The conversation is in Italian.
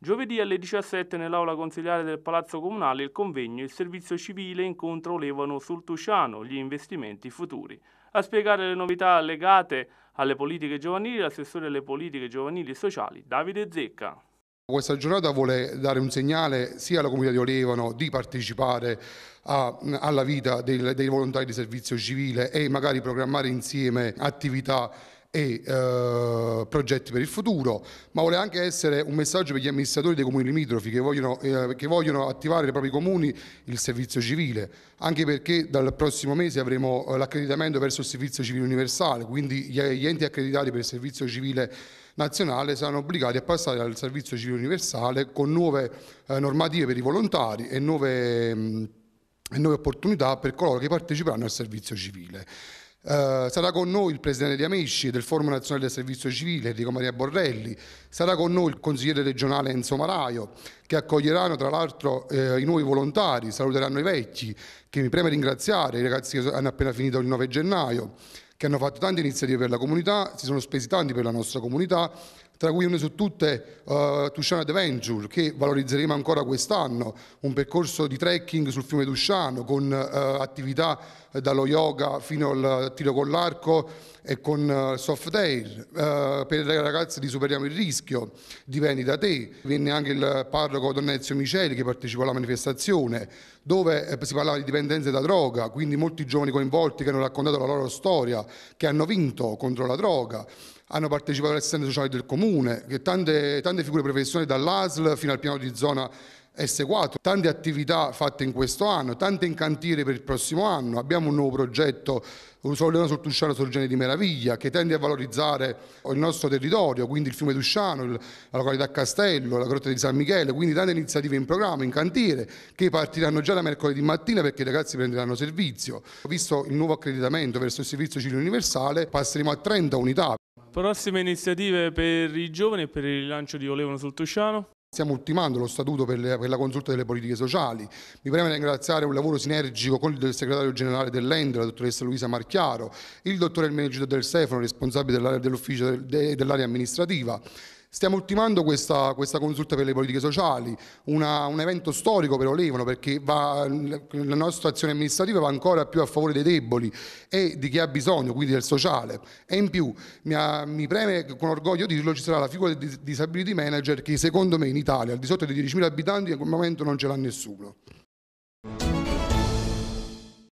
Giovedì alle 17 nell'aula consiliare del Palazzo Comunale il convegno Il servizio civile incontra Olevano sul Tusciano, gli investimenti futuri. A spiegare le novità legate alle politiche giovanili, l'assessore alle politiche giovanili e sociali Davide Zecca. Questa giornata vuole dare un segnale sia alla comunità di Olevano di partecipare a, alla vita dei, dei volontari di servizio civile e magari programmare insieme attività e eh, progetti per il futuro, ma vuole anche essere un messaggio per gli amministratori dei comuni limitrofi che vogliono, eh, che vogliono attivare i propri comuni il servizio civile, anche perché dal prossimo mese avremo eh, l'accreditamento verso il servizio civile universale, quindi gli, gli enti accreditati per il servizio civile nazionale saranno obbligati a passare al servizio civile universale con nuove eh, normative per i volontari e nuove, mh, mm, e nuove opportunità per coloro che parteciperanno al servizio civile. Uh, sarà con noi il presidente di Amici del Forum Nazionale del Servizio Civile Enrico Maria Borrelli, sarà con noi il consigliere regionale Enzo Maraio che accoglieranno tra l'altro eh, i nuovi volontari, saluteranno i vecchi che mi preme ringraziare, i ragazzi che hanno appena finito il 9 gennaio che hanno fatto tante iniziative per la comunità, si sono spesi tanti per la nostra comunità, tra cui una su tutte uh, eh, Tusciano Adventure, che valorizzeremo ancora quest'anno, un percorso di trekking sul fiume Tusciano con uh, attività dallo yoga fino al tiro con l'arco e con uh, soft air. Uh, per i ragazzi di Superiamo il rischio, divendi da te. Venne anche il parroco Don Ezio Miceli che partecipò alla manifestazione, dove eh, si parlava di dipendenza da droga, quindi molti giovani coinvolti che hanno raccontato la loro storia, che hanno vinto contro la droga hanno partecipato all'assistente sociale del comune, tante, tante figure professionali dall'ASL fino al piano di zona S4, tante attività fatte in questo anno, tante in cantiere per il prossimo anno, abbiamo un nuovo progetto Solleona sul Tusciano Sorgene di Meraviglia che tende a valorizzare il nostro territorio, quindi il fiume Tusciano, la località Castello, la grotta di San Michele, quindi tante iniziative in programma, in cantiere, che partiranno già da mercoledì mattina perché i ragazzi prenderanno servizio. Visto il nuovo accreditamento verso il servizio civile universale passeremo a 30 unità. Prossime iniziative per i giovani e per il rilancio di Olevano sul Tusciano? Stiamo ultimando lo statuto per, la consulta delle politiche sociali. Mi preme ringraziare un lavoro sinergico con il segretario generale dell'Endra, la dottoressa Luisa Marchiaro, il dottore del manager del Stefano, responsabile dell'area dell'ufficio dell'area amministrativa, Stiamo ultimando questa, questa, consulta per le politiche sociali, una, un evento storico per Olevano perché va, la nostra azione amministrativa va ancora più a favore dei deboli e di chi ha bisogno, quindi del sociale. E in più mi, ha, mi preme con orgoglio dirlo ci sarà la figura del disability manager che secondo me in Italia al di sotto dei 10.000 abitanti al momento non ce l'ha nessuno.